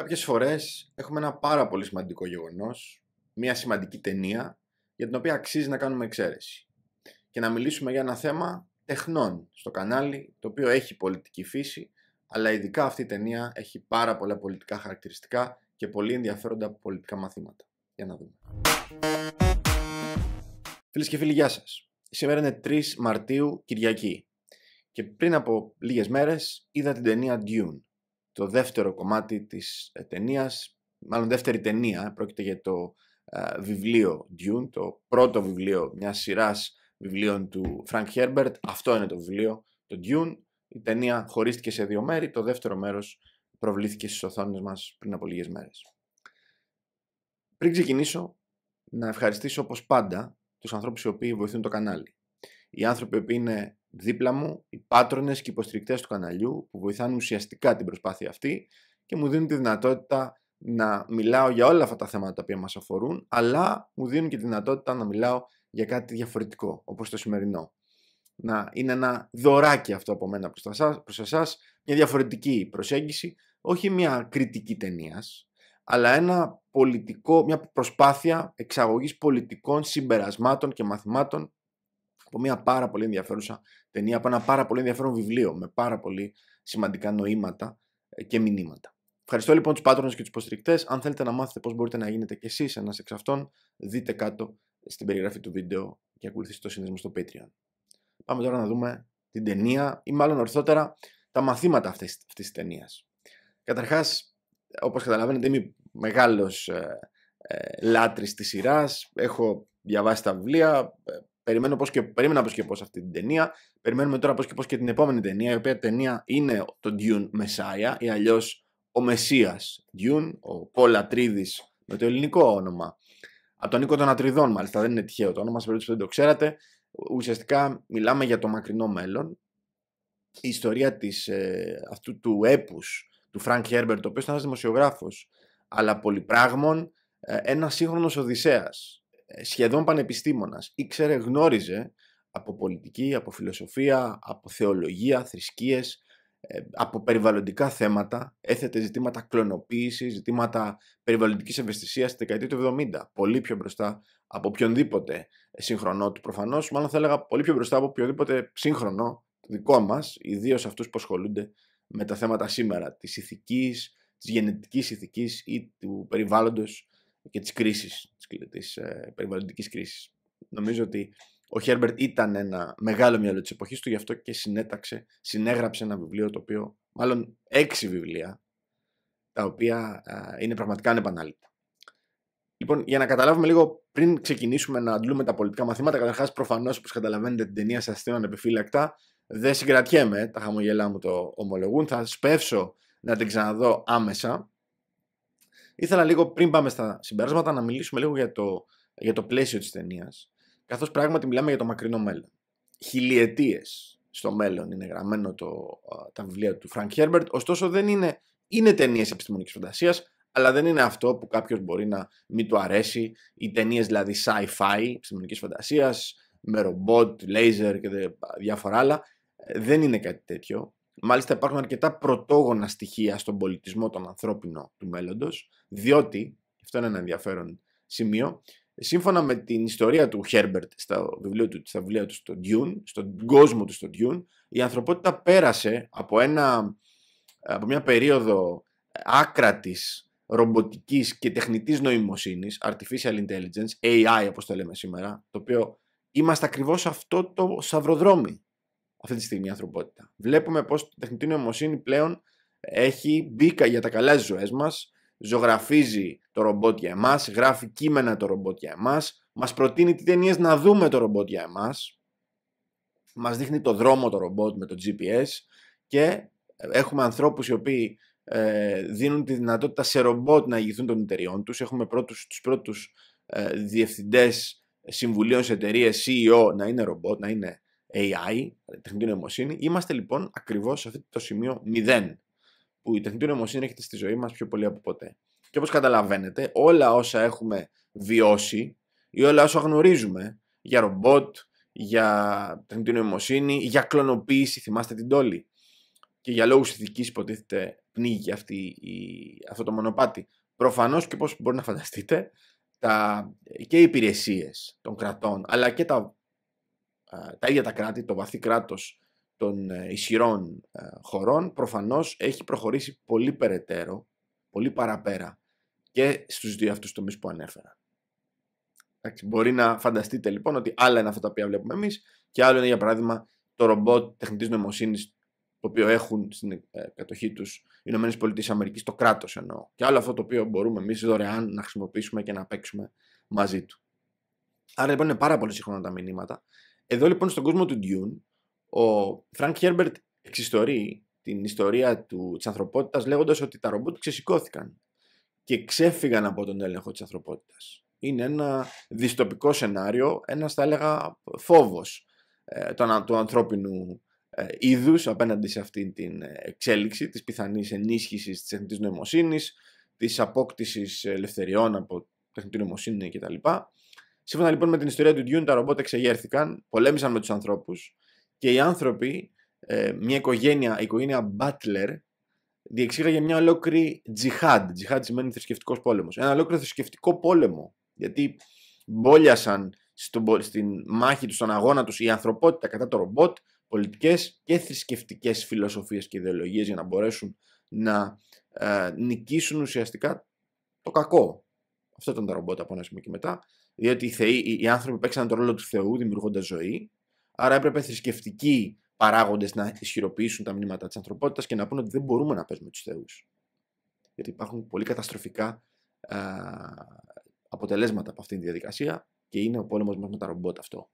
Κάποιες φορές έχουμε ένα πάρα πολύ σημαντικό γεγονός, μια σημαντική ταινία, για την οποία αξίζει να κάνουμε εξαίρεση. Και να μιλήσουμε για ένα θέμα τεχνών στο κανάλι, το οποίο έχει πολιτική φύση, αλλά ειδικά αυτή η ταινία έχει πάρα πολλά πολιτικά χαρακτηριστικά και πολύ ενδιαφέροντα πολιτικά μαθήματα. Για να δούμε. Φίλες και φίλοι, γεια σας. Σήμερα είναι 3 Μαρτίου, Κυριακή. Και πριν από λίγες μέρες είδα την ταινία Dune το δεύτερο κομμάτι της ε, ταινίας, μάλλον δεύτερη ταινία, πρόκειται για το ε, βιβλίο Dune, το πρώτο βιβλίο μιας σειράς βιβλίων του Frank Herbert. Αυτό είναι το βιβλίο, το Dune. Η ταινία χωρίστηκε σε δύο μέρη, το δεύτερο μέρος προβλήθηκε στις οθόνες μας πριν από λίγες μέρες. Πριν ξεκινήσω, να ευχαριστήσω όπως πάντα τους ανθρώπους οι οποίοι βοηθούν το κανάλι. Οι άνθρωποι που είναι δίπλα μου οι πάτρονες και υποστηρικτές του καναλιού που βοηθάνε ουσιαστικά την προσπάθεια αυτή και μου δίνουν τη δυνατότητα να μιλάω για όλα αυτά τα θέματα τα οποία μας αφορούν, αλλά μου δίνουν και τη δυνατότητα να μιλάω για κάτι διαφορετικό, όπως το σημερινό. Να είναι ένα δωράκι αυτό από μένα προς εσάς, μια διαφορετική προσέγγιση, όχι μια κριτική ταινίας, αλλά ένα πολιτικό, μια προσπάθεια εξαγωγής πολιτικών συμπερασμάτων και μαθημάτων από μια πάρα πολύ ενδιαφέρουσα ταινία από ένα πάρα πολύ ενδιαφέρον βιβλίο με πάρα πολύ σημαντικά νοήματα ε, και μηνύματα. Ευχαριστώ λοιπόν τους πάτρονες και τους υποστηρικτές. Αν θέλετε να μάθετε πώς μπορείτε να γίνετε κι εσείς ένας εξ αυτών, δείτε κάτω στην περιγραφή του βίντεο και ακολουθήστε το σύνδεσμο στο Patreon. Πάμε τώρα να δούμε την ταινία, ή μάλλον ορθότερα τα μαθήματα αυτής της ταινίας. Καταρχάς, όπως καταλαβαίνετε, είμαι μεγάλος ε, ε, λάτρης της σειράς. Έχω διαβάσει τα βιβλία, ε, Περιμένω πώς και, περίμενα πώς και αυτή την ταινία. Περιμένουμε τώρα πώς και πώς και την επόμενη ταινία, η οποία ταινία είναι το Dune Messiah ή αλλιώς ο Μεσσίας Dune, ο Πολ Ατρίδης με το ελληνικό όνομα. Από τον Νίκο των Ατριδών μάλιστα, δεν είναι τυχαίο το όνομα, σε περίπτωση που δεν το ξέρατε. Ουσιαστικά μιλάμε για το μακρινό μέλλον. Η ιστορία της, ε, αυτού του έπους του Φρανκ Χέρμπερτ, ο οποίος ήταν ένας δημοσιογράφος, αλλά πολυπράγμων, ε, ένας σύγχρονος Οδυσσέας σχεδόν πανεπιστήμονας. Ήξερε, γνώριζε από πολιτική, από φιλοσοφία, από θεολογία, θρησκείες, ε, από περιβαλλοντικά θέματα, έθετε ζητήματα κλωνοποίησης, ζητήματα περιβαλλοντικής ευαισθησίας στη δεκαετία του 70. Πολύ πιο μπροστά από οποιονδήποτε σύγχρονό του προφανώς, μάλλον θα έλεγα πολύ πιο μπροστά από οποιοδήποτε σύγχρονο δικό μας, ιδίως αυτούς που ασχολούνται με τα θέματα σήμερα της ηθικής, της γενετικής ηθικής ή του περιβάλλοντος και της κρίσης, της, της ε, περιβαλλοντικής κρίσης. Νομίζω ότι ο Χέρμπερτ ήταν ένα μεγάλο μυαλό της εποχής του, γι' αυτό και συνέταξε, συνέγραψε ένα βιβλίο το οποίο, μάλλον έξι βιβλία, τα οποία είναι πραγματικά ανεπανάληπτα. Λοιπόν, για να καταλάβουμε λίγο πριν ξεκινήσουμε να δούμε τα πολιτικά μαθήματα, καταρχάς προφανώς όπως καταλαβαίνετε την ταινία σας θέλω ανεπιφύλακτα. Δεν συγκρατιέμαι, τα χαμογελά μου το ομολογούν. Θα σπεύσω να την ξαναδώ άμεσα. Ήθελα λίγο πριν πάμε στα συμπεράσματα να μιλήσουμε λίγο για το, για το πλαίσιο της ταινίας. Καθώς πράγματι μιλάμε για το μακρινό μέλλον. Χιλιετίες στο μέλλον είναι γραμμένο το, τα βιβλία του Frank Herbert. Ωστόσο δεν είναι, είναι ταινίες επιστημονικής φαντασίας, αλλά δεν είναι αυτό που κάποιος μπορεί να μην του αρέσει. Οι ταινίες δηλαδή sci-fi, επιστημονικής φαντασίας, με ρομπότ, λέιζερ και διάφορα άλλα. Ε, δεν είναι κάτι τέτοιο. Μάλιστα υπάρχουν αρκετά πρωτόγωνα στοιχεία στον πολιτισμό τον ανθρώπινο του μέλλοντος, διότι, αυτό είναι ένα ενδιαφέρον σημείο, σύμφωνα με την ιστορία του Χέρμπερτ στα βιβλία του, στα βιβλία του στο Dune, στον κόσμο του στο Dune, η ανθρωπότητα πέρασε από, ένα, από μια περίοδο άκρατης ρομποτικής και τεχνητής νοημοσύνης, artificial intelligence, AI όπως το λέμε σήμερα, το οποίο είμαστε ακριβώς αυτό το σαυροδρόμι αυτή τη στιγμή η ανθρωπότητα. Βλέπουμε πως η τεχνητή νοημοσύνη πλέον έχει μπει για τα καλά στις ζωές μας, ζωγραφίζει το ρομπότ για εμάς, γράφει κείμενα το ρομπότ για εμάς, μας προτείνει τι ταινίες να δούμε το ρομπότ για εμάς, μας δείχνει το δρόμο το ρομπότ με το GPS και έχουμε ανθρώπους οι οποίοι ε, δίνουν τη δυνατότητα σε ρομπότ να ηγηθούν των εταιριών τους. Έχουμε του τους πρώτους ε, διευθυντές συμβουλίων σε εταιρείες CEO να είναι ρομπότ, να είναι AI, ε, τεχνητή νοημοσύνη. Είμαστε λοιπόν ακριβώς σε αυτό το σημείο 0, που η τεχνητή νοημοσύνη έχετε στη ζωή μας πιο πολύ από ποτέ. Και όπως καταλαβαίνετε, όλα όσα έχουμε βιώσει ή όλα όσα γνωρίζουμε για ρομπότ, για τεχνητή νοημοσύνη, για κλωνοποίηση, θυμάστε την τόλη. Και για λόγους ηθικής υποτίθεται πνίγει αυτή η, αυτό το μονοπάτι. Προφανώς και όπως μπορεί να φανταστείτε, τα, και οι υπηρεσίες των κρατών, αλλά και τα ε, τα ίδια τα κράτη, το βαθύ κράτος των ε, ισχυρών ε, χωρών, προφανώς έχει προχωρήσει πολύ περαιτέρω, πολύ παραπέρα και στους δύο αυτούς τομείς που ανέφερα. μπορεί να φανταστείτε λοιπόν ότι άλλα είναι αυτά τα οποία βλέπουμε εμείς και άλλο είναι για παράδειγμα το ρομπότ τεχνητής νοημοσύνης το οποίο έχουν στην κατοχή τους οι ΗΠΑ, το κράτος εννοώ. Και άλλο αυτό το οποίο μπορούμε εμείς δωρεάν να χρησιμοποιήσουμε και να παίξουμε μαζί του. Άρα λοιπόν είναι πάρα πολύ σύγχρονα τα μηνύματα εδώ λοιπόν στον κόσμο του Dune, ο Frank Herbert εξιστορεί την ιστορία του, της ανθρωπότητας λέγοντας ότι τα ρομπότ ξεσηκώθηκαν και ξέφυγαν από τον έλεγχο της ανθρωπότητας. Είναι ένα δυστοπικό σενάριο, ένας θα έλεγα φόβος ε, του, ανθρώπινου ε, είδους απέναντι σε αυτή την εξέλιξη της πιθανής ενίσχυσης της τεχνητής νοημοσύνης, της απόκτησης ελευθεριών από τεχνητή νοημοσύνη κτλ. Σύμφωνα λοιπόν με την ιστορία του Dune, τα ρομπότ εξεγέρθηκαν, πολέμησαν με τους ανθρώπους και οι άνθρωποι, ε, μια οικογένεια, η οικογένεια Butler, διεξήγαγε μια ολόκληρη τζιχάντ. Τζιχάντ σημαίνει θρησκευτικός πόλεμος. Ένα ολόκληρο θρησκευτικό πόλεμο. Γιατί μπόλιασαν στην μάχη τους, στον αγώνα τους, η ανθρωπότητα κατά το ρομπότ, πολιτικές και θρησκευτικές φιλοσοφίες και ιδεολογίες για να μπορέσουν να ε, νικήσουν ουσιαστικά το κακό. Αυτό ήταν τα ρομπότ από ένα σημείο και μετά. Διότι οι, θεοί, οι άνθρωποι παίξαν τον ρόλο του Θεού δημιουργώντας ζωή. Άρα έπρεπε θρησκευτικοί παράγοντες να ισχυροποιήσουν τα μνήματα της ανθρωπότητας και να πούνε ότι δεν μπορούμε να παίζουμε τους Θεούς. Γιατί υπάρχουν πολύ καταστροφικά α, αποτελέσματα από αυτήν τη διαδικασία και είναι ο πόλεμος μας με τα ρομπότ αυτό.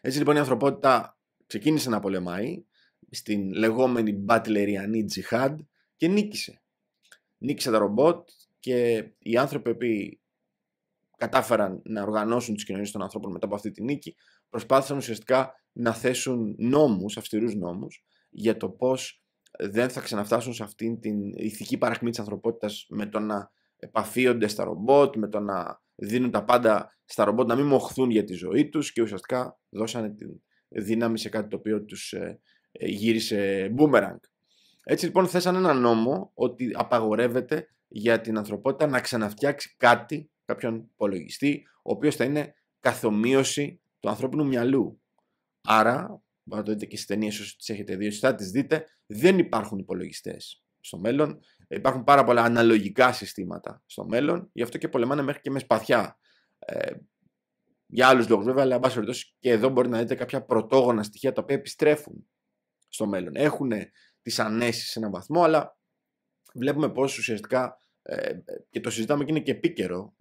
Έτσι λοιπόν η ανθρωπότητα ξεκίνησε να πολεμάει στην λεγόμενη μπατλεριανή τζιχάντ και νίκησε. Νίκησε τα ρομπότ και οι άνθρωποι κατάφεραν να οργανώσουν τις κοινωνίες των ανθρώπων μετά από αυτή τη νίκη, προσπάθησαν ουσιαστικά να θέσουν νόμους, αυστηρούς νόμους, για το πώς δεν θα ξαναφτάσουν σε αυτήν την ηθική παρακμή της ανθρωπότητας με το να επαφίονται στα ρομπότ, με το να δίνουν τα πάντα στα ρομπότ, να μην μοχθούν για τη ζωή τους και ουσιαστικά δώσανε τη δύναμη σε κάτι το οποίο τους ε, ε, γύρισε μπούμεραγκ. Έτσι λοιπόν θέσαν ένα νόμο ότι απαγορεύεται για την ανθρωπότητα να ξαναφτιάξει κάτι κάποιον υπολογιστή, ο οποίος θα είναι καθομοίωση του ανθρώπινου μυαλού. Άρα, μπορείτε να το δείτε και στις ταινίες όσοι τις έχετε δει, θα τις δείτε, δεν υπάρχουν υπολογιστές στο μέλλον. Υπάρχουν πάρα πολλά αναλογικά συστήματα στο μέλλον, γι' αυτό και πολεμάνε μέχρι και με σπαθιά. Ε, για άλλους λόγους βέβαια, αλλά εν πάση και εδώ μπορεί να δείτε κάποια πρωτόγωνα στοιχεία τα οποία επιστρέφουν στο μέλλον. Έχουν τις ανέσεις σε έναν βαθμό, αλλά βλέπουμε πώς ουσιαστικά ε, ε, και το συζητάμε και είναι και επίκαιρο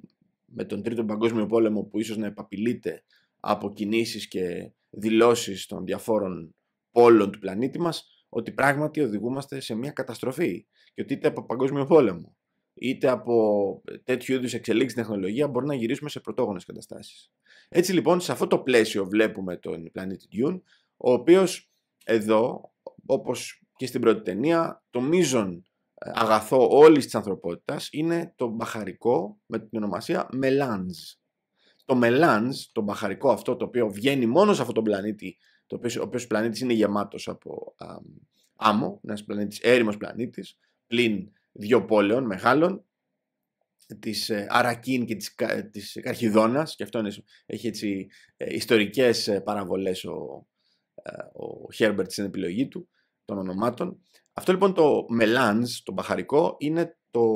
με τον Τρίτο Παγκόσμιο Πόλεμο που ίσως να επαπειλείται από κινήσεις και δηλώσεις των διαφόρων πόλων του πλανήτη μας ότι πράγματι οδηγούμαστε σε μια καταστροφή και ότι είτε από Παγκόσμιο Πόλεμο είτε από τέτοιου είδους εξελίξεις τεχνολογία μπορεί να γυρίσουμε σε πρωτόγονες καταστάσεις. Έτσι λοιπόν σε αυτό το πλαίσιο βλέπουμε τον πλανήτη Dune ο οποίος εδώ όπως και στην πρώτη ταινία το μείζον αγαθό όλης της ανθρωπότητας είναι το μπαχαρικό με την ονομασία μελάνζ. Το μελάνζ, το μπαχαρικό αυτό το οποίο βγαίνει μόνος σε αυτόν τον πλανήτη, το οποίος, ο οποίος πλανήτης είναι γεμάτος από α, άμμο, ένας πλανήτης, έρημος πλανήτης, πλην δύο πόλεων μεγάλων, της ε, Αρακίν και της, της Καρχιδόνας, και αυτό είναι, έχει έτσι ε, ιστορικές ε, παραβολές ο, ο Χέρμπερτ στην επιλογή του των ονομάτων. Αυτό λοιπόν το μελάνς, το μπαχαρικό, είναι το,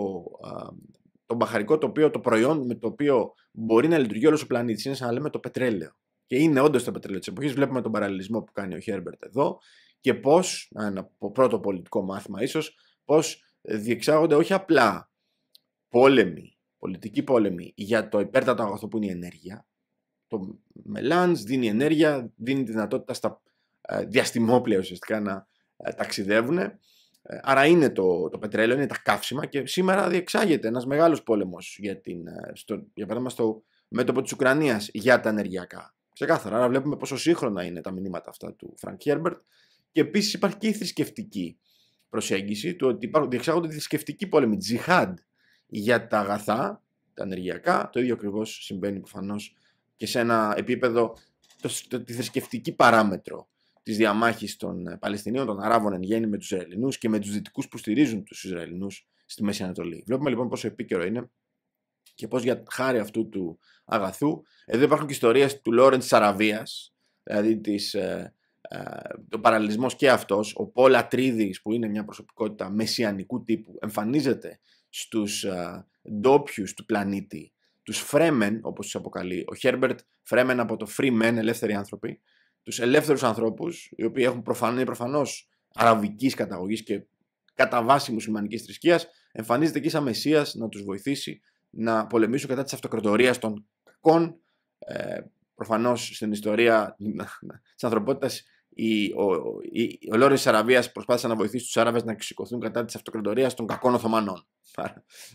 το μπαχαρικό το, οποίο, το προϊόν με το οποίο μπορεί να λειτουργεί όλος ο πλανήτης. Είναι σαν να λέμε το πετρέλαιο. Και είναι όντως το πετρέλαιο της εποχής. Βλέπουμε τον παραλληλισμό που κάνει ο Χέρμπερτ εδώ και πώς, ένα πρώτο πολιτικό μάθημα ίσως, πώς διεξάγονται όχι απλά πόλεμοι, πολιτικοί πόλεμοι για το υπέρτατο αγαθό που είναι η ενέργεια. Το μελάνς δίνει ενέργεια, δίνει δυνατότητα στα διαστημόπλαια ουσιαστικά να ε, ταξιδεύουν. Ε, άρα είναι το, το πετρέλαιο, είναι τα καύσιμα και σήμερα διεξάγεται ένας μεγάλος πόλεμος για, την, ε, στο, για παράδειγμα στο μέτωπο της Ουκρανίας για τα ενεργειακά. Ξεκάθαρα, άρα βλέπουμε πόσο σύγχρονα είναι τα μηνύματα αυτά του Φρανκ Χέρμπερτ και επίσης υπάρχει και η θρησκευτική προσέγγιση του ότι υπάρχουν, διεξάγονται θρησκευτικοί πόλεμοι, τζιχάντ για τα αγαθά, τα ενεργειακά, το ίδιο ακριβώς συμβαίνει προφανώς και σε ένα επίπεδο το, τη θρησκευτική παράμετρο της διαμάχης των ε, Παλαιστινίων, των Αράβων εν γέννη με τους Ισραηλινούς και με τους Δυτικούς που στηρίζουν τους Ισραηλινούς στη Μέση Ανατολή. Βλέπουμε λοιπόν πόσο επίκαιρο είναι και πώς για χάρη αυτού του αγαθού. Εδώ υπάρχουν και ιστορίες του Λόρεν της Αραβίας, δηλαδή της, ε, ε παραλληλισμός και αυτός. Ο Πόλα Τρίδη, που είναι μια προσωπικότητα μεσιανικού τύπου, εμφανίζεται στους ε, ντόπιους του πλανήτη, τους Φρέμεν, όπως τους αποκαλεί ο Χέρμπερτ, Φρέμεν από το Free Men, ελεύθεροι άνθρωποι, τους ελεύθερους ανθρώπους, οι οποίοι έχουν προφανώ προφανώς αραβικής καταγωγής και κατά βάση μουσουλμανικής θρησκείας, εμφανίζεται εκεί σαν μεσία να τους βοηθήσει να πολεμήσουν κατά της αυτοκρατορίας των κακών. Ε, προφανώς στην ιστορία της ανθρωπότητας οι, ο, οι, Αραβία της Αραβίας προσπάθησαν να βοηθήσουν τους Άραβες να ξηκωθούν κατά της αυτοκρατορίας των κακών Οθωμανών.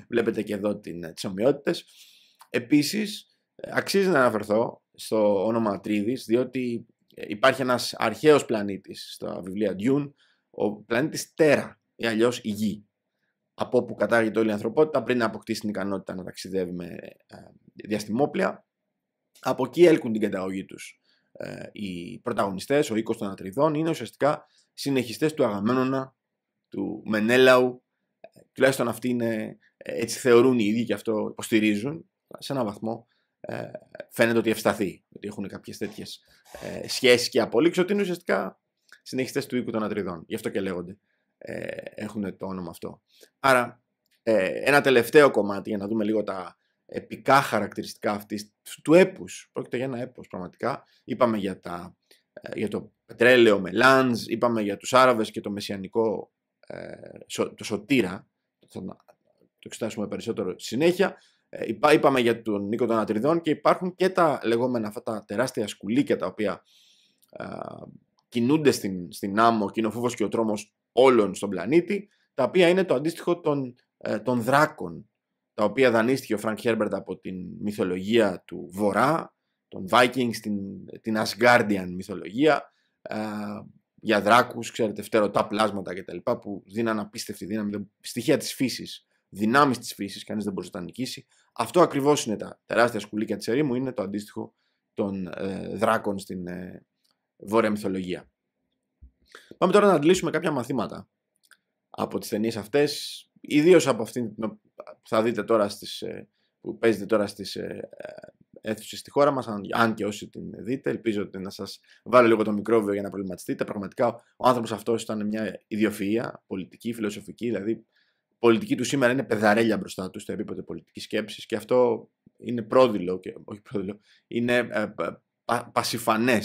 Βλέπετε και εδώ τις ομοιότητες. Επίσης, ε, αξίζει να αναφερθώ στο όνομα Ατρίδης, διότι υπάρχει ένας αρχαίος πλανήτης στα βιβλία Dune, ο πλανήτης Τέρα ή αλλιώς η Γη, από όπου κατάργεται όλη η ανθρωπότητα πριν να αποκτήσει την ικανότητα να ταξιδεύει με ε, διαστημόπλια. Από εκεί έλκουν την καταγωγή τους. Ε, οι πρωταγωνιστές, ο οίκος των Ατριδών, είναι ουσιαστικά συνεχιστές του Αγαμένωνα, του Μενέλαου, ε, τουλάχιστον αυτοί είναι, έτσι θεωρούν οι ίδιοι και αυτό υποστηρίζουν σε έναν βαθμό ε, φαίνεται ότι ευσταθεί, ότι έχουν κάποιες τέτοιες ε, σχέσεις και απολύξεις, ότι είναι ουσιαστικά συνεχιστές του οίκου των Ατριδών. Γι' αυτό και λέγονται, ε, έχουν το όνομα αυτό. Άρα, ε, ένα τελευταίο κομμάτι για να δούμε λίγο τα επικά χαρακτηριστικά αυτής του έπους. Πρόκειται για ένα έπος πραγματικά. Είπαμε για, τα, ε, για το πετρέλαιο με λάνζ, είπαμε για τους Άραβες και το μεσιανικό, ε, το σωτήρα, θα το εξετάσουμε περισσότερο συνέχεια. Ε, είπαμε για τον Νίκο των Ατριδών και υπάρχουν και τα λεγόμενα αυτά τα τεράστια σκουλίκια τα οποία α, κινούνται στην, στην άμμο και είναι ο φόβος και ο τρόμος όλων στον πλανήτη τα οποία είναι το αντίστοιχο των, ε, των δράκων τα οποία δανείστηκε ο Φρανκ Χέρμπερτ από την μυθολογία του Βορρά των Βάικινγκ την, την Asgardian μυθολογία α, ε, για δράκους, ξέρετε, φτερωτά πλάσματα κτλ. που δίναν απίστευτη δύναμη, στοιχεία της φύσης, δυνάμεις της φύσης, κανείς δεν μπορούσε να νικήσει. Αυτό ακριβώς είναι τα τεράστια σκουλίκια της ερήμου, είναι το αντίστοιχο των ε, δράκων στην ε, βόρεια μυθολογία. Πάμε τώρα να αντλήσουμε κάποια μαθήματα από τις ταινίες αυτές, ιδίως από αυτήν που θα δείτε τώρα στις, ε, που παίζετε τώρα στις ε, αίθουσες στη χώρα μας, αν, αν και όσοι την δείτε. Ελπίζω να σας βάλω λίγο το μικρόβιο για να προβληματιστείτε. Πραγματικά ο άνθρωπος αυτός ήταν μια ιδιοφυα πολιτική, φιλοσοφική, δηλαδή πολιτική του σήμερα είναι πεδαρέλια μπροστά τους στο επίπεδο πολιτικής σκέψης και αυτό είναι πρόδειλο, και, όχι πρόδειλο, είναι ε, πασιφανέ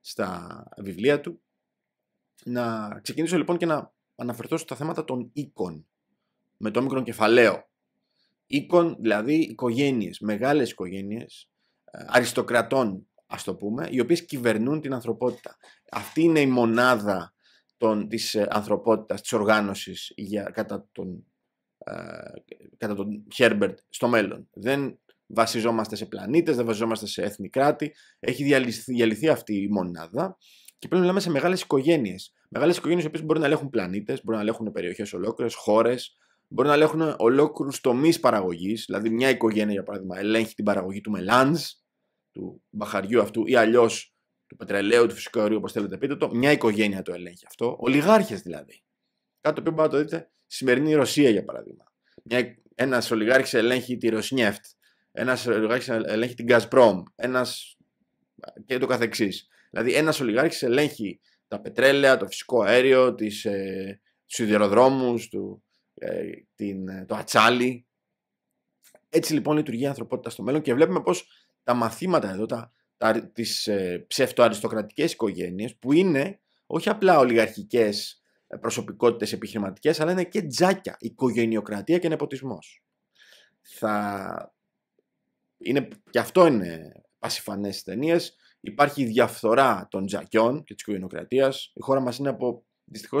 στα βιβλία του. Να ξεκινήσω λοιπόν και να αναφερθώ στα θέματα των οίκων με το μικρό κεφαλαίο. Οίκων, δηλαδή οικογένειες, μεγάλες οικογένειες, ε, αριστοκρατών ας το πούμε, οι οποίες κυβερνούν την ανθρωπότητα. Αυτή είναι η μονάδα τη της ε, ανθρωπότητας, της οργάνωσης για, κατά τον κατά τον Χέρμπερτ στο μέλλον. Δεν βασιζόμαστε σε πλανήτες, δεν βασιζόμαστε σε έθνη κράτη. Έχει διαλυθεί, αυτή η μονάδα και πρέπει να μιλάμε σε μεγάλες οικογένειες. Μεγάλες οικογένειες οι οποίες μπορεί να ελέγχουν πλανήτες, μπορεί να ελέγχουν περιοχές ολόκληρες, χώρες, μπορεί να ελέγχουν ολόκληρους τομείς παραγωγής Δηλαδή, μια οικογένεια, για παράδειγμα, ελέγχει την παραγωγή του μελάνς του μπαχαριού αυτού, ή αλλιώς του πετρελαίου, του φυσικού αερίου, όπως θέλετε πείτε το. Μια οικογένεια το ελέγχει αυτό. Ολιγάρχες δηλαδή. Κάτι το οποίο μπορείτε να το δείτε σημερινή Ρωσία, για παράδειγμα. Ένας ολιγάρχης ελέγχει τη Ρωσνιέφτ, ένας ολιγάρχης ελέγχει την Gazprom, ένας και το καθεξής. Δηλαδή, ένας ολιγάρχης ελέγχει τα πετρέλαια, το φυσικό αέριο, τις, ε, σιδηροδρόμους, του, ε, το ατσάλι. Έτσι λοιπόν λειτουργεί η ανθρωπότητα στο μέλλον και βλέπουμε πως τα μαθήματα εδώ, τα, τα, τις ε, οικογένειες που είναι όχι απλά ολιγαρχικές προσωπικότητες επιχειρηματικές, αλλά είναι και τζάκια, οικογενειοκρατία και νεποτισμός. Θα... Είναι... Και αυτό είναι πασιφανές ταινίες. Υπάρχει διαφθορά των τζακιών και της οικογενειοκρατίας. Η χώρα μας είναι από, δυστυχώς,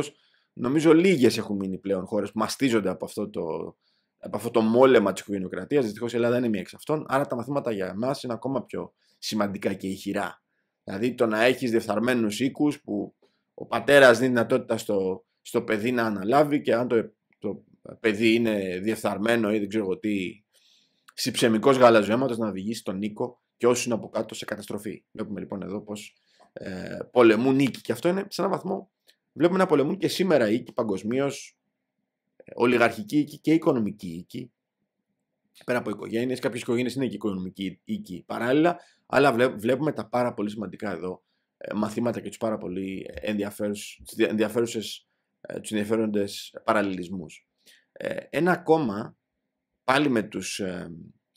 νομίζω λίγες έχουν μείνει πλέον χώρες που μαστίζονται από αυτό το, από αυτό το μόλεμα της οικογενειοκρατίας. Δυστυχώς η Ελλάδα είναι μία εξ αυτών. Άρα τα μαθήματα για εμάς είναι ακόμα πιο σημαντικά και ηχηρά. Δηλαδή το να έχεις διεφθαρμένους οίκους που ο πατέρας δίνει δυνατότητα στο, στο παιδί να αναλάβει και αν το, το παιδί είναι διεφθαρμένο ή δεν ξέρω τι συψεμικός γαλαζοαίματος να οδηγήσει τον Νίκο και όσοι είναι από κάτω σε καταστροφή. Βλέπουμε λοιπόν εδώ πως ε, πολεμούν νίκη και αυτό είναι σε έναν βαθμό βλέπουμε να πολεμούν και σήμερα οίκοι παγκοσμίως, ε, ολιγαρχική οίκη και οικονομική οίκη πέρα από οικογένειες. Κάποιες οικογένειες είναι και οικονομική οίκη παράλληλα, αλλά βλέπουμε τα πάρα πολύ σημαντικά εδώ ε, μαθήματα και τους πάρα πολύ ενδιαφέρουσες, ε, τους ενδιαφέροντες παραλληλισμούς. Ε, ένα ακόμα, πάλι με τους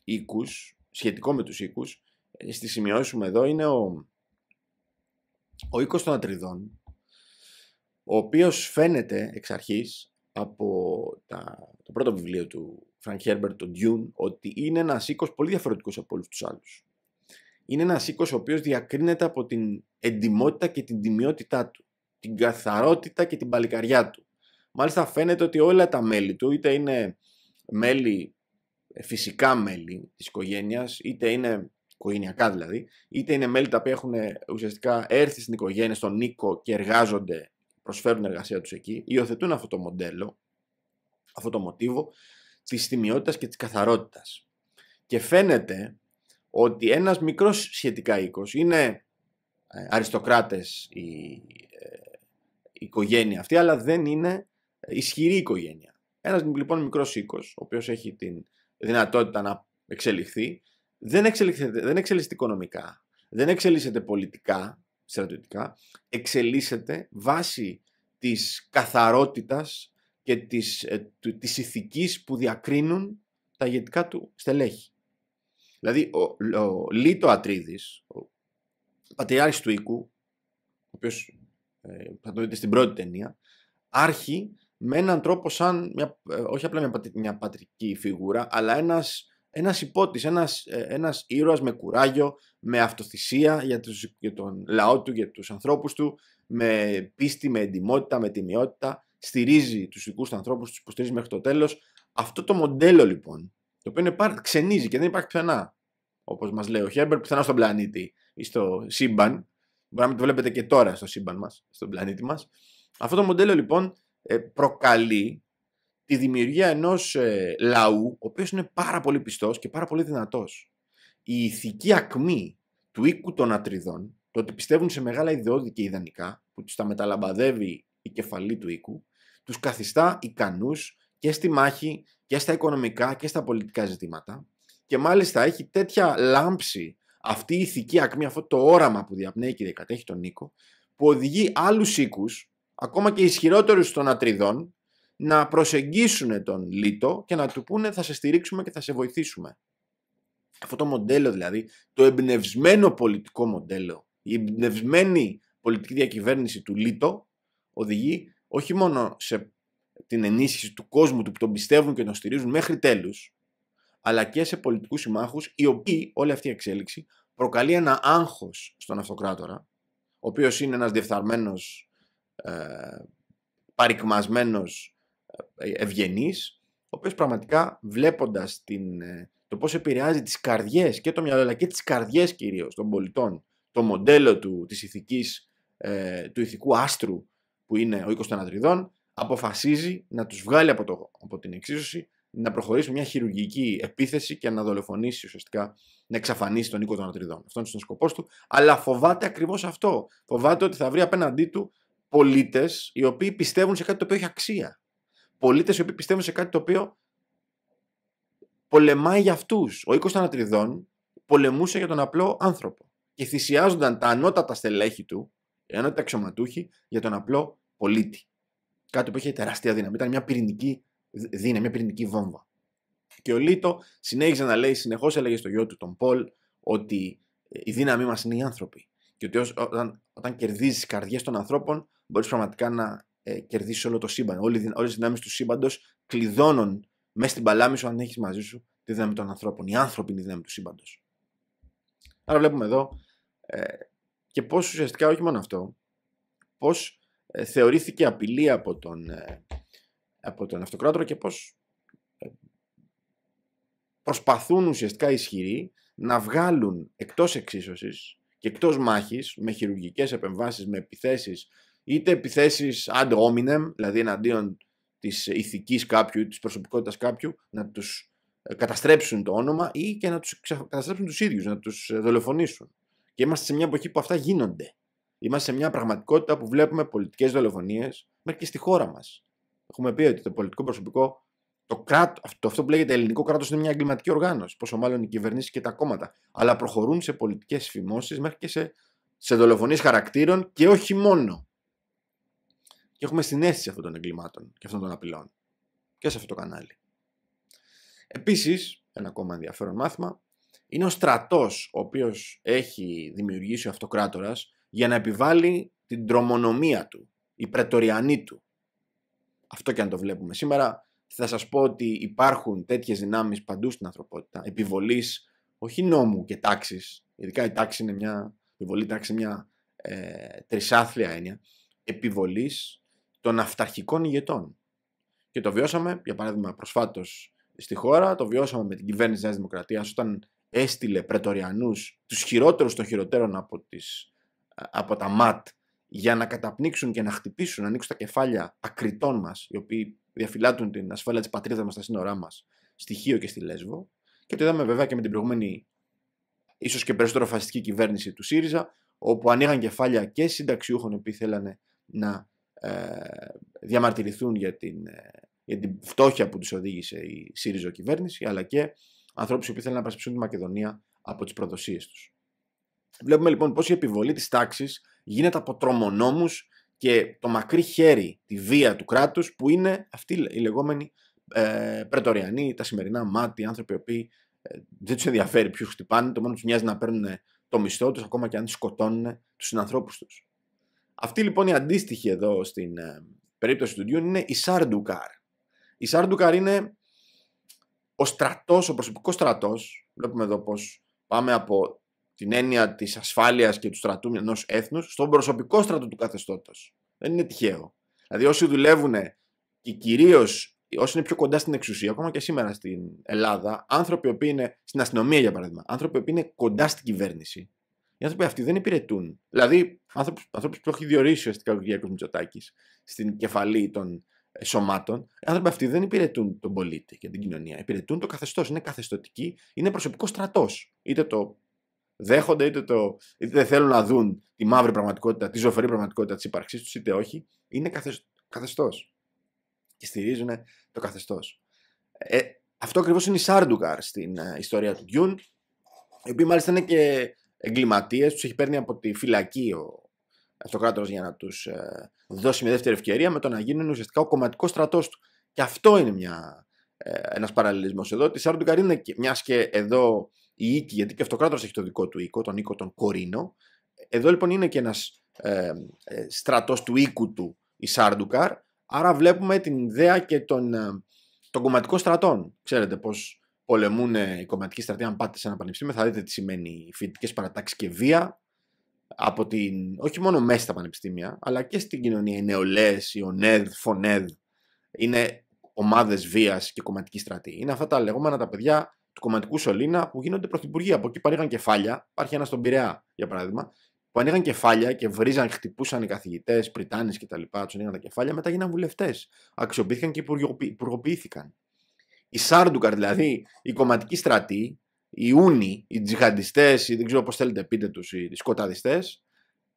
οίκους, σχετικό με τους οίκους, στη σημειώσουμε εδώ, είναι ο, ο οίκος των Ατριδών, ο οποίος φαίνεται εξ αρχής από τα, το πρώτο βιβλίο του Frank Herbert, το Dune, ότι είναι ένας οίκος πολύ διαφορετικός από όλους τους άλλους είναι ένας οίκος ο οποίος διακρίνεται από την εντυμότητα και την τιμιότητά του, την καθαρότητα και την παλικαριά του. Μάλιστα φαίνεται ότι όλα τα μέλη του, είτε είναι μέλη, φυσικά μέλη της οικογένειας, είτε είναι οικογενειακά δηλαδή, είτε είναι μέλη τα οποία έχουν ε, ουσιαστικά έρθει στην οικογένεια, στον οίκο και εργάζονται, προσφέρουν εργασία τους εκεί, υιοθετούν αυτό το μοντέλο, αυτό το μοτίβο της τιμιότητας και της καθαρότητας. Και φαίνεται ότι ένας μικρός σχετικά οίκος είναι ε, αριστοκράτες η, ε, οικογένεια αυτή, αλλά δεν είναι ισχυρή οικογένεια. Ένας λοιπόν μικρός οίκος, ο οποίος έχει τη δυνατότητα να εξελιχθεί, δεν, δεν εξελίσσεται οικονομικά, δεν εξελίσσεται πολιτικά, στρατιωτικά, εξελίσσεται βάσει της καθαρότητας και της, ε, της ηθικής που διακρίνουν τα ηγετικά του στελέχη. Δηλαδή, ο, ο Λίτο Ατρίδης, ο πατριάρχης του οίκου, ο οποίος ε, θα το δείτε στην πρώτη ταινία, άρχει με έναν τρόπο σαν, ε, όχι απλά μια, πατρική φιγούρα, αλλά ένας ένας υπότης, ε, ένας, ήρωας με κουράγιο, με αυτοθυσία για, τους, για τον λαό του, για τους ανθρώπους του, με πίστη, με εντυμότητα, με τιμιότητα, στηρίζει τους δικούς του ανθρώπους, τους υποστηρίζει μέχρι το τέλος. Αυτό το μοντέλο λοιπόν το οποίο είναι ξενίζει και δεν υπάρχει πουθενά. Όπως μας λέει ο Χέρμπερ, πουθενά στον πλανήτη ή στο σύμπαν. Μπορεί να μην το βλέπετε και τώρα στο σύμπαν μας, στον πλανήτη μας. Αυτό το μοντέλο λοιπόν ε, προκαλεί τη δημιουργία ενός ε, λαού, ο οποίος είναι πάρα πολύ πιστός και πάρα πολύ δυνατός. Η ηθική ακμή του οίκου των Ατριδών, το ότι πιστεύουν σε μεγάλα ιδεώδη και ιδανικά, που τους τα μεταλαμπαδεύει η κεφαλή του οίκου, τους καθιστά ικανούς και στη μάχη και στα οικονομικά και στα πολιτικά ζητήματα και μάλιστα έχει τέτοια λάμψη αυτή η ηθική ακμή, αυτό το όραμα που διαπνέει και διακατέχει τον Νίκο που οδηγεί άλλους οίκους, ακόμα και ισχυρότερους των ατριδών να προσεγγίσουν τον Λίτο και να του πούνε θα σε στηρίξουμε και θα σε βοηθήσουμε. Αυτό το μοντέλο δηλαδή, το εμπνευσμένο πολιτικό μοντέλο, η εμπνευσμένη πολιτική διακυβέρνηση του Λίτο οδηγεί όχι μόνο σε την ενίσχυση του κόσμου του που τον πιστεύουν και τον στηρίζουν μέχρι τέλους, αλλά και σε πολιτικούς συμμάχους, οι οποίοι όλη αυτή η εξέλιξη προκαλεί ένα άγχος στον αυτοκράτορα, ο οποίος είναι ένας διεφθαρμένος, ε, παρικμασμένος ε, ευγενής, ο οποίος πραγματικά βλέποντας την, ε, το πώς επηρεάζει τις καρδιές και το μυαλό, αλλά και τις καρδιές κυρίως των πολιτών, το μοντέλο του, της ηθικής, ε, του ηθικού άστρου που είναι ο οίκος των Ατριδών, αποφασίζει να τους βγάλει από, το, από την εξίσωση, να προχωρήσει μια χειρουργική επίθεση και να δολοφονήσει ουσιαστικά, να εξαφανίσει τον οίκο των Ατριδών. Αυτό είναι ο σκοπός του. Αλλά φοβάται ακριβώς αυτό. Φοβάται ότι θα βρει απέναντί του πολίτες οι οποίοι πιστεύουν σε κάτι το οποίο έχει αξία. Πολίτες οι οποίοι πιστεύουν σε κάτι το οποίο πολεμάει για αυτούς. Ο οίκος των Ατριδών πολεμούσε για τον απλό άνθρωπο. Και θυσιάζονταν τα ανώτατα στελέχη του, ενώ τα αξιωματούχοι, για τον απλό πολίτη. Κάτι που είχε τεράστια δύναμη. Ήταν μια πυρηνική δύναμη, μια πυρηνική βόμβα. Και ο Λίτο συνέχιζε να λέει, συνεχώς έλεγε στο γιο του τον Πολ, ότι ε, η δύναμή μας είναι οι άνθρωποι. Και ότι όταν, όταν κερδίζεις τι καρδιές των ανθρώπων, μπορείς πραγματικά να ε, κερδίσεις όλο το σύμπαν. Όλες οι δυνάμεις του σύμπαντος κλειδώνουν μέσα στην παλάμη σου, αν έχεις μαζί σου τη δύναμη των ανθρώπων. Οι άνθρωποι είναι η δύναμη του σύμπαντος. Άρα βλέπουμε εδώ ε, και πώς ουσιαστικά όχι μόνο αυτό, πώς ε, θεωρήθηκε απειλή από τον, ε, από τον αυτοκράτορα και πως ε, προσπαθούν ουσιαστικά ισχυροί να βγάλουν εκτός εξίσωσης και εκτός μάχης με χειρουργικές επεμβάσεις, με επιθέσεις είτε επιθέσεις ad hominem, δηλαδή εναντίον της ηθικής κάποιου ή της προσωπικότητας κάποιου, να τους καταστρέψουν το όνομα ή και να τους καταστρέψουν τους ίδιους, να τους δολοφονήσουν. Και είμαστε σε μια εποχή που αυτά γίνονται. Είμαστε σε μια πραγματικότητα που βλέπουμε πολιτικές δολοφονίες μέχρι και στη χώρα μας. Έχουμε πει ότι το πολιτικό προσωπικό, το κράτο, αυτό, αυτό που λέγεται ελληνικό κράτος, είναι μια εγκληματική οργάνωση. Πόσο μάλλον οι κυβερνήσεις και τα κόμματα. Αλλά προχωρούν σε πολιτικές φημώσεις μέχρι και σε, σε δολοφονίες χαρακτήρων και όχι μόνο. Και έχουμε συνέστηση αυτών των εγκλημάτων και αυτών των απειλών. Και σε αυτό το κανάλι. Επίσης, ένα ακόμα ενδιαφέρον μάθημα, είναι ο στρατός, ο οποίος έχει δημιουργήσει ο αυτοκράτορας για να επιβάλλει την τρομονομία του, η πρετοριανή του. Αυτό και αν το βλέπουμε σήμερα, θα σας πω ότι υπάρχουν τέτοιες δυνάμεις παντού στην ανθρωπότητα, επιβολής όχι νόμου και τάξης, ειδικά η τάξη είναι μια, επιβολή τάξης μια ε, τρισάθλια έννοια, επιβολής των αυταρχικών ηγετών. Και το βιώσαμε, για παράδειγμα, προσφάτως στη χώρα, το βιώσαμε με την κυβέρνηση της Δημοκρατίας, όταν έστειλε πρετοριανούς, τους χειρότερους των χειροτέρων από τις από τα ΜΑΤ για να καταπνίξουν και να χτυπήσουν, να ανοίξουν τα κεφάλια ακριτών μας, οι οποίοι διαφυλάττουν την ασφάλεια της πατρίδας μας στα σύνορά μας, στη Χίο και στη Λέσβο. Και το είδαμε βέβαια και με την προηγούμενη, ίσως και περισσότερο φασιστική κυβέρνηση του ΣΥΡΙΖΑ, όπου ανοίγαν κεφάλια και συνταξιούχων οι οποίοι θέλανε να ε, διαμαρτυρηθούν για την, ε, για την φτώχεια που τους οδήγησε η ΣΥΡΙΖΑ κυβέρνηση, αλλά και ανθρώπους που θέλουν να παρασπιστούν τη Μακεδονία από τις προδοσίες τους. Βλέπουμε λοιπόν πώς η επιβολή της τάξης γίνεται από τρομονόμους και το μακρύ χέρι, τη βία του κράτους, που είναι αυτοί οι λεγόμενοι ε, πρετοριανοί, τα σημερινά μάτια, άνθρωποι οποίοι ε, δεν τους ενδιαφέρει ποιους χτυπάνε, το μόνος τους μοιάζει να παίρνουν το μισθό τους, ακόμα και αν σκοτώνουν τους συνανθρώπους τους. Αυτή λοιπόν η αντίστοιχη εδώ στην ε, περίπτωση του Ντιούν είναι η Σάρντουκαρ. Η Σάρντουκαρ είναι ο στρατός, ο προσωπικός στρατός, βλέπουμε εδώ πώ πάμε από την έννοια της ασφάλειας και του στρατού ενός έθνους στον προσωπικό στρατό του καθεστώτος. Δεν είναι τυχαίο. Δηλαδή, όσοι δουλεύουν και κυρίως όσοι είναι πιο κοντά στην εξουσία, ακόμα και σήμερα στην Ελλάδα, άνθρωποι που είναι στην αστυνομία, για παράδειγμα, άνθρωποι που είναι κοντά στην κυβέρνηση, οι άνθρωποι αυτοί δεν υπηρετούν. Δηλαδή, άνθρωποι που έχει διορίσει ουσιαστικά ο Κυριακό Μητσοτάκης στην κεφαλή των ε, σωμάτων, οι άνθρωποι αυτοί δεν υπηρετούν τον πολίτη και την κοινωνία. Υπηρετούν το καθεστώς. Είναι καθεστωτικοί, είναι προσωπικός στρατός. Είτε το δέχονται, είτε, το, είτε δεν θέλουν να δουν τη μαύρη πραγματικότητα, τη ζωφερή πραγματικότητα της ύπαρξής τους, είτε όχι, είναι καθεστώς. Και στηρίζουν το καθεστώς. Ε, αυτό ακριβώς είναι η Σάρντουγκαρ στην ε, ιστορία του Ντιούν, οι οποίοι μάλιστα είναι και εγκληματίες, τους έχει παίρνει από τη φυλακή ο αυτοκράτορας για να τους ε, δώσει μια δεύτερη ευκαιρία με το να γίνουν ουσιαστικά ο κομματικός στρατός του. Και αυτό είναι μια, ε, ένας παραλληλισμός εδώ. Τη Σάρντουκαρ είναι και, και εδώ η οίκη, γιατί και ο αυτοκράτορας έχει το δικό του οίκο, τον οίκο τον Κορίνο. Εδώ λοιπόν είναι και ένας ε, στρατός του οίκου του η Σάρντουκαρ. Άρα βλέπουμε την ιδέα και των, ε, των κομματικών στρατών. Ξέρετε πώς πολεμούν οι κομματικοί στρατοί. Αν πάτε σε ένα πανεπιστήμιο, θα δείτε τι σημαίνει φοιτητικές παρατάξεις και βία. Από την, όχι μόνο μέσα στα πανεπιστήμια, αλλά και στην κοινωνία. Οι νεολαίες, οι ΟΝΕΔ, ΦΟΝΕΔ. Είναι ομάδες βίας και κομματική στρατοί. Είναι αυτά τα λεγόμενα τα παιδιά του κομματικού Σολίνα που γίνονται πρωθυπουργοί. Από εκεί που ανοίγαν κεφάλια, υπάρχει ένας στον Πειραιά για παράδειγμα, που ανοίγαν κεφάλια και βρίζαν, χτυπούσαν οι καθηγητές, πριτάνε κτλ. Τους ανοίγαν τα κεφάλια, μετά γίναν βουλευτές. Αξιοποιήθηκαν και υπουργοποιήθηκαν. Η Σάρντουκαρ, δηλαδή, η κομματική στρατή, οι Ούνοι, οι τζιχαντιστές, οι δεν ξέρω πώς θέλετε πείτε τους, οι σκοταδιστές,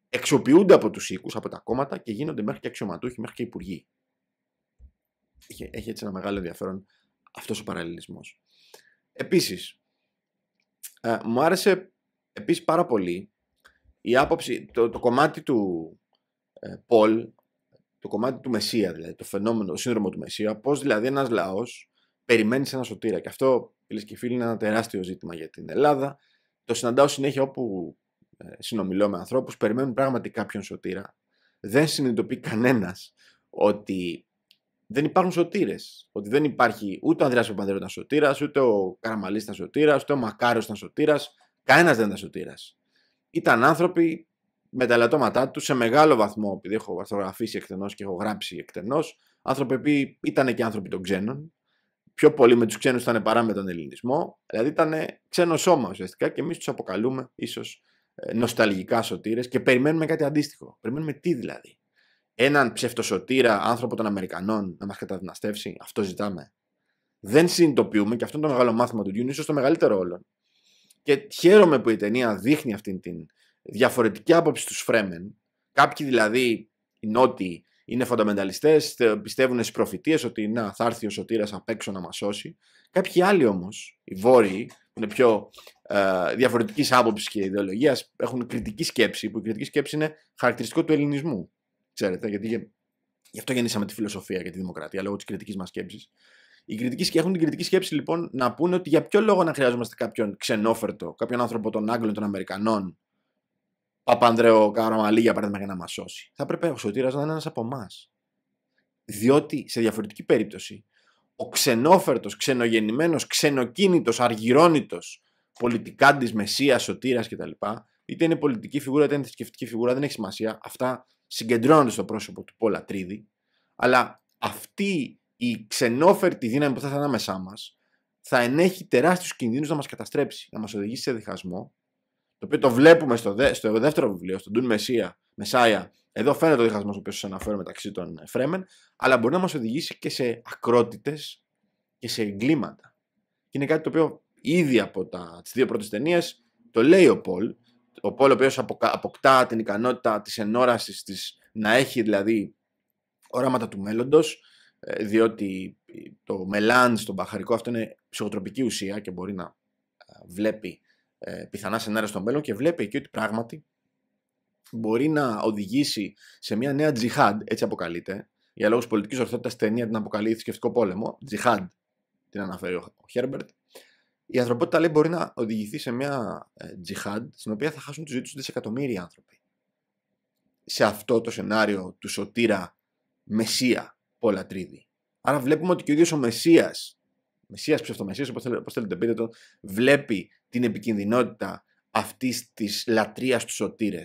εξοποιούνται από τους οίκους, από τα κόμματα και γίνονται μέχρι και αξιωματούχοι, μέχρι και υπουργοί. Έχει, έχει έτσι ένα μεγάλο ενδιαφέρον αυτός ο παραλληλισμός. Επίσης, ε, μου άρεσε επίσης πάρα πολύ η άποψη, το, το κομμάτι του ε, Πολ, το κομμάτι του Μεσσία δηλαδή, το φαινόμενο, το σύνδρομο του Μεσσία, πώς δηλαδή ένας λαός περιμένει σε ένα σωτήρα. Και αυτό, φίλες και φίλοι, είναι ένα τεράστιο ζήτημα για την Ελλάδα. Το συναντάω συνέχεια όπου ε, συνομιλώ με ανθρώπους, περιμένουν πράγματι κάποιον σωτήρα. Δεν συνειδητοποιεί κανένας ότι δεν υπάρχουν σωτήρες. Ότι δεν υπάρχει ούτε ο Ανδρέας Παπανδρέου ήταν σωτήρας, ούτε ο Καραμαλής ήταν σωτήρας, ούτε ο Μακάριος ήταν σωτήρας. Κανένας δεν ήταν σωτήρας. Ήταν άνθρωποι με τα λατώματά τους σε μεγάλο βαθμό, επειδή έχω αρθρογραφήσει εκτενώς και έχω γράψει εκτενώς, άνθρωποι που ήταν και άνθρωποι των ξένων. Πιο πολύ με τους ξένους ήταν παρά με τον ελληνισμό. Δηλαδή ήταν ξένο σώμα ουσιαστικά και εμείς τους αποκαλούμε ίσως ε, νοσταλγικά σωτήρες και περιμένουμε κάτι αντίστοιχο. Περιμένουμε τι δηλαδή έναν ψευτοσωτήρα άνθρωπο των Αμερικανών να μας καταδυναστεύσει. Αυτό ζητάμε. Δεν συνειδητοποιούμε, και αυτό είναι το μεγάλο μάθημα του Dune, ίσως το μεγαλύτερο όλων. Και χαίρομαι που η ταινία δείχνει αυτή την διαφορετική άποψη του Φρέμεν. Κάποιοι δηλαδή, οι Νότιοι, είναι φονταμενταλιστές, πιστεύουν στις προφητείες ότι να, θα έρθει ο σωτήρας απ' έξω να μας σώσει. Κάποιοι άλλοι όμως, οι Βόρειοι, που είναι πιο ε, διαφορετικής άποψης και ιδεολογίας, έχουν κριτική σκέψη, που η κριτική σκέψη είναι χαρακτηριστικό του ελληνισμού. Ξέρετε, γιατί γι' αυτό γεννήσαμε τη φιλοσοφία και τη δημοκρατία, λόγω της κριτικής μας σκέψης. Οι κριτικοί έχουν την κριτική σκέψη λοιπόν να πούνε ότι για ποιο λόγο να χρειάζομαστε κάποιον ξενόφερτο, κάποιον άνθρωπο των Άγγλων, των Αμερικανών, Παπανδρέο Καραμαλή για παράδειγμα, για να μας σώσει. Θα πρέπει ο σωτήρας να είναι ένας από εμάς. Διότι σε διαφορετική περίπτωση, ο ξενόφερτος, ξενογεννημένος, ξενοκίνητος, αργυρώνητος πολιτικάντη, μεσίας, σωτήρας κτλ. Είτε είναι πολιτική φιγούρα είτε είναι θρησκευτική φιγούρα, δεν έχει σημασία. Αυτά συγκεντρώνονται στο πρόσωπο του Πολατρίδη, αλλά αυτή η ξενόφερτη δύναμη που θα ήταν ανάμεσά μας θα ενέχει τεράστιους κινδύνους να μας καταστρέψει, να μας οδηγήσει σε διχασμό. Το οποίο το βλέπουμε στο, δε, δεύτερο βιβλίο, στον Τούν Μεσία, Μεσάια. Εδώ φαίνεται ο διχασμός που οποίο σα αναφέρω μεταξύ των Φρέμεν, αλλά μπορεί να μας οδηγήσει και σε ακρότητες και σε εγκλήματα. Και είναι κάτι το οποίο ήδη από τις δύο πρώτες ταινίες το λέει ο Πολ, ο Πόλο ο οποίος αποκτά την ικανότητα της ενόρασης της να έχει δηλαδή οράματα του μέλλοντος ε, διότι το μελάν στον μπαχαρικό αυτό είναι ψυχοτροπική ουσία και μπορεί να ε, βλέπει ε, πιθανά σενάρια στο μέλλον και βλέπει εκεί ότι πράγματι μπορεί να οδηγήσει σε μια νέα τζιχάντ, έτσι αποκαλείται, για λόγους πολιτικής ορθότητας ταινία την αποκαλεί θρησκευτικό πόλεμο, τζιχάντ την αναφέρει ο Χέρμπερτ, η ανθρωπότητα λέει μπορεί να οδηγηθεί σε μια ε, τζιχάντ στην οποία θα χάσουν τη ζωή τους δισεκατομμύρια άνθρωποι. Σε αυτό το σενάριο του σωτήρα Μεσία Πολατρίδη. Άρα βλέπουμε ότι και ο ίδιος ο Μεσία, Μεσία ψευτομεσία, όπως θέλετε, θέλετε πείτε το, βλέπει την επικινδυνότητα αυτής της λατρείας του σωτήρε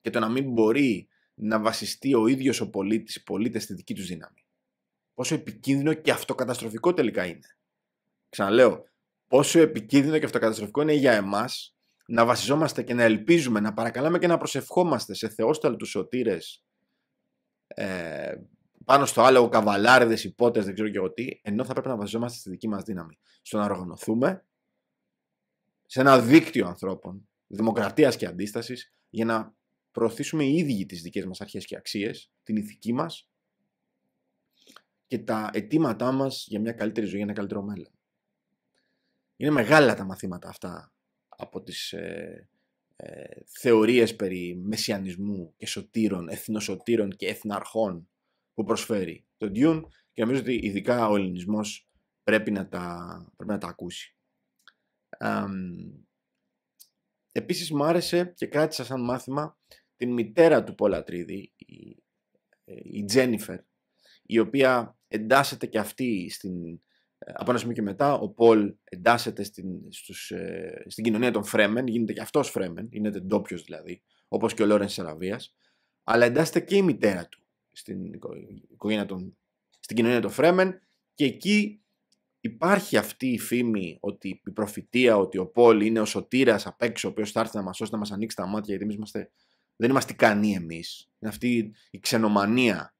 και το να μην μπορεί να βασιστεί ο ίδιος ο πολίτης, οι πολίτες στη δική τους δύναμη. Πόσο επικίνδυνο και αυτοκαταστροφικό τελικά είναι. Ξαναλέω, όσο επικίνδυνο και αυτοκαταστροφικό είναι για εμάς να βασιζόμαστε και να ελπίζουμε, να παρακαλάμε και να προσευχόμαστε σε του σωτήρες ε, πάνω στο άλογο καβαλάριδες, υπότες, δεν ξέρω και εγώ τι, ενώ θα πρέπει να βασιζόμαστε στη δική μας δύναμη. Στο να οργανωθούμε σε ένα δίκτυο ανθρώπων δημοκρατίας και αντίστασης για να προωθήσουμε οι ίδιοι τις δικές μας αρχές και αξίες, την ηθική μας και τα αιτήματά μας για μια καλύτερη ζωή, για ένα καλύτερο μέλλον. Είναι μεγάλα τα μαθήματα αυτά από τις ε, ε, θεωρίες περί μεσιανισμού και σωτήρων, εθνοσωτήρων και εθναρχών που προσφέρει το Dune και νομίζω ότι ειδικά ο ελληνισμός πρέπει να τα, πρέπει να τα ακούσει. Ε, επίσης μου άρεσε και κράτησα σαν μάθημα την μητέρα του Πολατρίδη, η, ε, η Τζένιφερ, η οποία εντάσσεται και αυτή στην από ένα σημείο και μετά ο Πολ εντάσσεται στην, στους, ε, στην κοινωνία των Φρέμεν, γίνεται και αυτός Φρέμεν, γίνεται ντόπιος δηλαδή, όπως και ο Λόρεν Σαραβίας, αλλά εντάσσεται και η μητέρα του στην, οικογένεια των, στην κοινωνία των Φρέμεν και εκεί υπάρχει αυτή η φήμη ότι η προφητεία, ότι ο Πολ είναι ο σωτήρας απ' έξω, ο οποίος θα έρθει να μας σώσει, να μας ανοίξει τα μάτια, γιατί δεν είμαστε ικανοί εμείς. Είναι αυτή η ξενομανία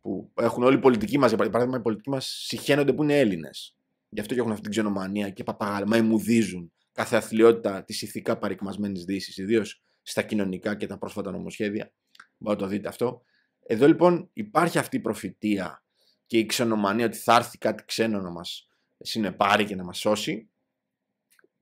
που έχουν όλοι οι πολιτικοί μας, για παράδειγμα, οι πολιτικοί μας συχαίνονται που είναι Έλληνες. Γι' αυτό και έχουν αυτή την ξενομανία και παπαγαλμαϊμουδίζουν κάθε αθλειότητα της ηθικά παρικμασμένης Δύσης, ιδίως στα κοινωνικά και τα πρόσφατα νομοσχέδια. Μπορείτε να το δείτε αυτό. Εδώ λοιπόν υπάρχει αυτή η προφητεία και η ξενομανία ότι θα έρθει κάτι ξένο να μας συνεπάρει και να μας σώσει.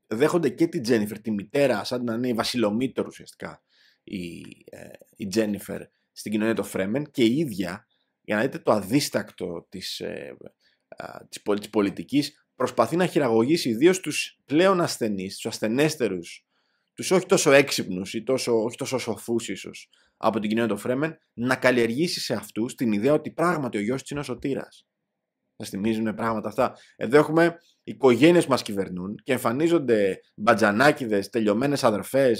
Δέχονται και την Τζένιφερ, τη μητέρα, σαν να είναι η βασιλομήτωρ ουσιαστικά η, ε, η Τζένιφερ στην κοινωνία των Φρέμεν και η ίδια για να δείτε το αδίστακτο της, ε, της, πολιτικής, προσπαθεί να χειραγωγήσει ιδίως τους πλέον ασθενείς, τους ασθενέστερους, τους όχι τόσο έξυπνους ή τόσο, όχι τόσο σοφούς ίσως από την κοινωνία των Φρέμεν, να καλλιεργήσει σε αυτούς την ιδέα ότι πράγματι ο γιος της είναι ο σωτήρας. Να θυμίζουν πράγματα αυτά. Εδώ έχουμε οικογένειες που μας κυβερνούν και εμφανίζονται μπατζανάκιδε, τελειωμένες αδερφές,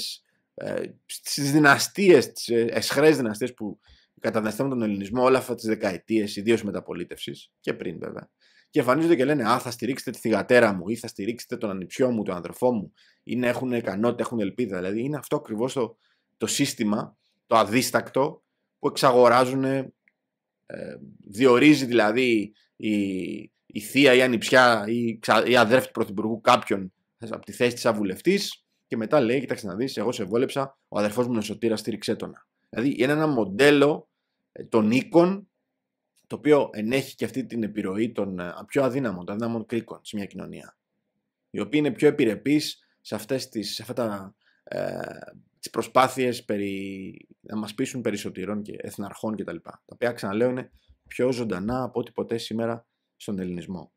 ε, στις δυναστείες, τις ε, εσχρές δυναστείες που καταδεστάμε τον ελληνισμό όλα αυτά τις δεκαετίες, ιδίως μεταπολίτευσης και πριν βέβαια. Και εμφανίζονται και λένε Α, θα στηρίξετε τη θηγατέρα μου ή θα στηρίξετε τον ανιψιό μου, τον αδερφό μου. η να έχουν ικανότητα, έχουν ελπίδα. Δηλαδή είναι αυτό ακριβώς το, το σύστημα, το αδίστακτο που εξαγοράζουν. Ε, διορίζει δηλαδή η, θεία ή ανιψιά ή η αδέρφη του πρωθυπουργού κάποιον από τη θέση της αβουλευτής. και μετά λέει: Κοιτάξτε να δεις, εγώ σε βόλεψα, ο αδερφός μου είναι σωτήρας, στήριξέ τον. Δηλαδή είναι ένα μοντέλο ε, των οίκων το οποίο ενέχει και αυτή την επιρροή των ε, πιο αδύναμων, των αδύναμων κρίκων σε μια κοινωνία. Οι οποίοι είναι πιο επιρρεπείς σε, αυτές τις, σε αυτά ε, τις προσπάθειες περί, να μας πείσουν περισσότερων και εθναρχών κτλ. Τα, τα οποία ξαναλέω είναι πιο ζωντανά από ό,τι ποτέ σήμερα στον ελληνισμό.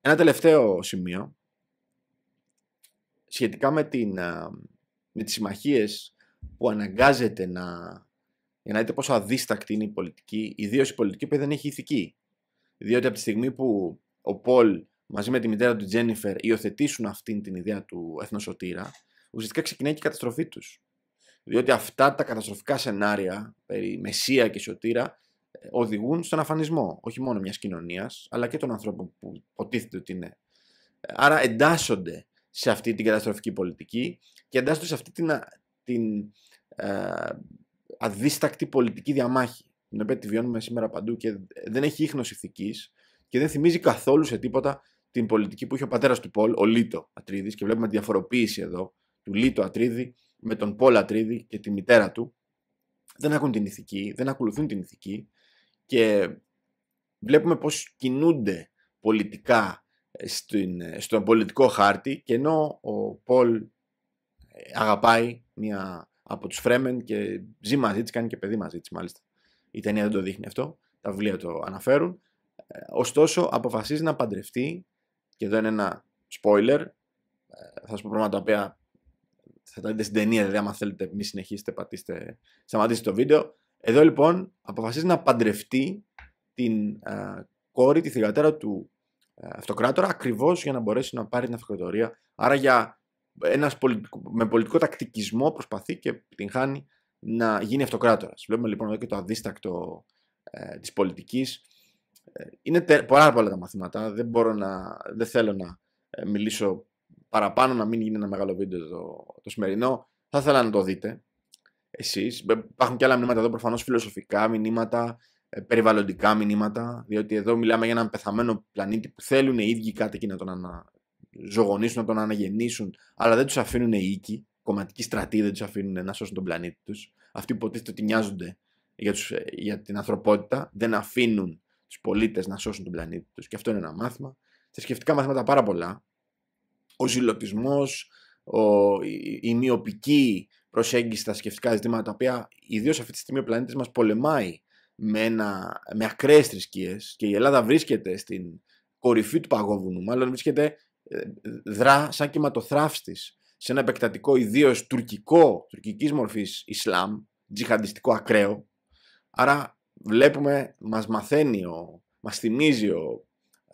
Ένα τελευταίο σημείο σχετικά με, την, ε, με τις συμμαχίες που αναγκάζεται να. για να δείτε πόσο αδίστακτη είναι η πολιτική, ιδίως η πολιτική που δεν έχει ηθική. Διότι από τη στιγμή που ο Πολ μαζί με τη μητέρα του Τζένιφερ υιοθετήσουν αυτήν την ιδέα του εθνοσωτήρα, ουσιαστικά ξεκινάει και η καταστροφή τους. Διότι αυτά τα καταστροφικά σενάρια περί μεσία και σωτήρα ε, οδηγούν στον αφανισμό όχι μόνο μιας κοινωνίας, αλλά και των ανθρώπων που υποτίθεται ότι είναι. Άρα εντάσσονται σε αυτή την καταστροφική πολιτική και εντάσσονται σε αυτή την, την ε, αδίστακτη πολιτική διαμάχη, την οποία τη βιώνουμε σήμερα παντού και δεν έχει ίχνος ηθικής και δεν θυμίζει καθόλου σε τίποτα την πολιτική που είχε ο πατέρας του Πολ, ο Λίτο Ατρίδης και βλέπουμε τη διαφοροποίηση εδώ του Λίτο Ατρίδη με τον Πολ Ατρίδη και τη μητέρα του. Δεν έχουν την ηθική, δεν ακολουθούν την ηθική και βλέπουμε πώς κινούνται πολιτικά ε, ε, στον πολιτικό χάρτη και ενώ ο Πολ ε, αγαπάει μια από τους Φρέμεν και ζει μαζί της, κάνει και παιδί μαζί της μάλιστα. Η ταινία δεν το δείχνει αυτό, τα βιβλία το αναφέρουν. Ε, ωστόσο, αποφασίζει να παντρευτεί, και εδώ είναι ένα spoiler, ε, θα σου πω πράγματα τα οποία θα τα δείτε στην ταινία, δηλαδή άμα θέλετε μη συνεχίσετε, πατήστε, σταματήστε το βίντεο. Εδώ λοιπόν αποφασίζει να παντρευτεί την ε, κόρη, τη θηγατέρα του αυτοκράτορα, ακριβώς για να μπορέσει να πάρει την αυτοκρατορία. Άρα για ένας πολιτικο, με πολιτικό τακτικισμό προσπαθεί και την χάνει να γίνει αυτοκράτορας. Βλέπουμε λοιπόν εδώ και το αδίστακτο ε, της πολιτικής. Ε, είναι τε, πολλά πολλά τα μαθήματα, δεν, μπορώ να, δεν θέλω να ε, μιλήσω παραπάνω, να μην γίνει ένα μεγάλο βίντεο το, σημερινό. Θα ήθελα να το δείτε εσείς. Υπάρχουν και άλλα μηνύματα εδώ προφανώς φιλοσοφικά μηνύματα, ε, περιβαλλοντικά μηνύματα, διότι εδώ μιλάμε για έναν πεθαμένο πλανήτη που θέλουν οι ίδιοι κάτι εκεί να τον, ανα, ζωγονήσουν, να τον αναγεννήσουν, αλλά δεν τους αφήνουν οίκοι, κομματικοί στρατοί δεν τους αφήνουν να σώσουν τον πλανήτη τους. Αυτοί που υποτίθεται ότι νοιάζονται για, για την ανθρωπότητα δεν αφήνουν τους πολίτες να σώσουν τον πλανήτη τους. Και αυτό είναι ένα μάθημα. Θρησκευτικά μαθήματα πάρα πολλά. Ο ζηλωτισμός, η, η μειοπική προσέγγιση στα σκεφτικά ζητήματα, τα οποία ιδίως αυτή τη στιγμή ο πλανήτης μας πολεμάει με, ένα, με ακραίες θρησκείες και η Ελλάδα βρίσκεται στην κορυφή του παγόβουνου. Μάλλον βρίσκεται ε, δρά σαν κυματοθράφστης σε ένα επεκτατικό ιδίω τουρκικό, τουρκικής μορφής Ισλάμ, τζιχαντιστικό ακραίο. Άρα βλέπουμε, μας μαθαίνει, μας θυμίζει ο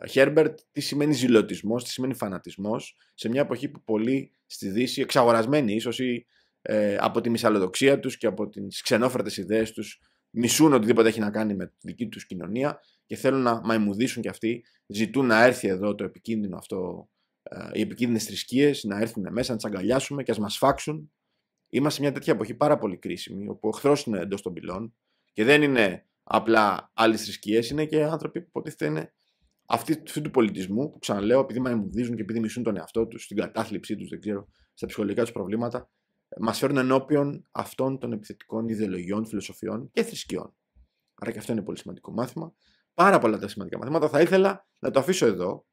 ε, Χέρμπερτ τι σημαίνει ζηλωτισμός, τι σημαίνει φανατισμός, σε μια εποχή που πολλοί στη Δύση, εξαγορασμένοι ίσως ή ε, από τη μυσαλλοδοξία τους και από τις ξενόφρατες ιδέες τους μισούν οτιδήποτε έχει να κάνει με τη δική τους κοινωνία και θέλουν να μαϊμουδήσουν κι αυτοί, ζητούν να έρθει εδώ το επικίνδυνο αυτό ε, οι επικίνδυνες θρησκείες να έρθουν μέσα, να τις αγκαλιάσουμε και ας μας φάξουν. Είμαστε σε μια τέτοια εποχή πάρα πολύ κρίσιμη, όπου ο εχθρός είναι εντός των πυλών και δεν είναι απλά άλλε θρησκείες, είναι και άνθρωποι που υποτίθεται είναι αυτοί του πολιτισμού, που ξαναλέω, επειδή μαϊμουδίζουν και επειδή μισούν τον εαυτό τους, στην κατάθλιψή τους, δεν ξέρω, στα ψυχολογικά τους προβλήματα, μας φέρουν ενώπιον αυτών των επιθετικών ιδεολογιών, φιλοσοφιών και θρησκειών. Άρα και αυτό είναι πολύ σημαντικό μάθημα. Πάρα πολλά τα σημαντικά μαθήματα. Θα ήθελα να το αφήσω εδώ.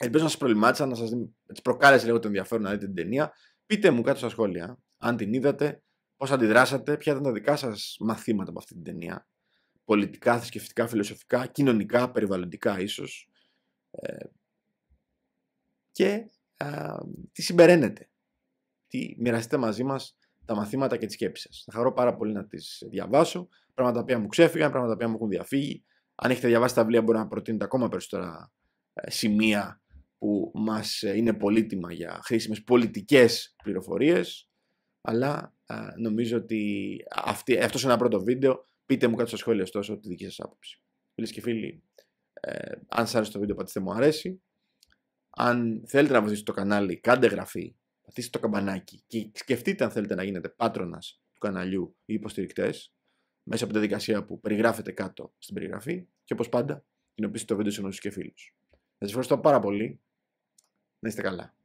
Ελπίζω να σας προβλημάτισα, να σας προκάλεσε λίγο το ενδιαφέρον να δείτε την ταινία. Πείτε μου κάτω στα σχόλια, αν την είδατε, πώς αντιδράσατε, ποια ήταν τα δικά σας μαθήματα από αυτή την ταινία. Πολιτικά, θρησκευτικά, φιλοσοφικά, κοινωνικά, περιβαλλοντικά ίσως. Ε, και τι συμπεραίνετε. Τι μοιραστείτε μαζί μας τα μαθήματα και τις σκέψεις σας. Θα χαρώ πάρα πολύ να τις διαβάσω. Πράγματα τα μου ξέφυγαν, πράγματα τα μου έχουν διαφύγει. Αν έχετε διαβάσει τα βιβλία, μπορεί να προτείνετε ακόμα περισσότερα ε, σημεία που μας ε, είναι πολύτιμα για χρήσιμες πολιτικές πληροφορίες, αλλά νομίζω ότι αυτή, αυτός είναι ένα πρώτο βίντεο. Πείτε μου κάτω στα σχόλια ωστόσο τη δική σας άποψη. Φίλες και φίλοι, ε, αν σας άρεσε το βίντεο πατήστε μου αρέσει. Αν θέλετε να βοηθήσετε το κανάλι, κάντε εγγραφή, πατήστε το καμπανάκι και σκεφτείτε αν θέλετε να γίνετε πάτρονας του καναλιού ή υποστηρικτές μέσα από τη διαδικασία που περιγράφεται κάτω στην περιγραφή και όπως πάντα κοινοποιήστε το βίντεο σε γνωστούς και φίλους. Σας ευχαριστώ πάρα πολύ en este canal.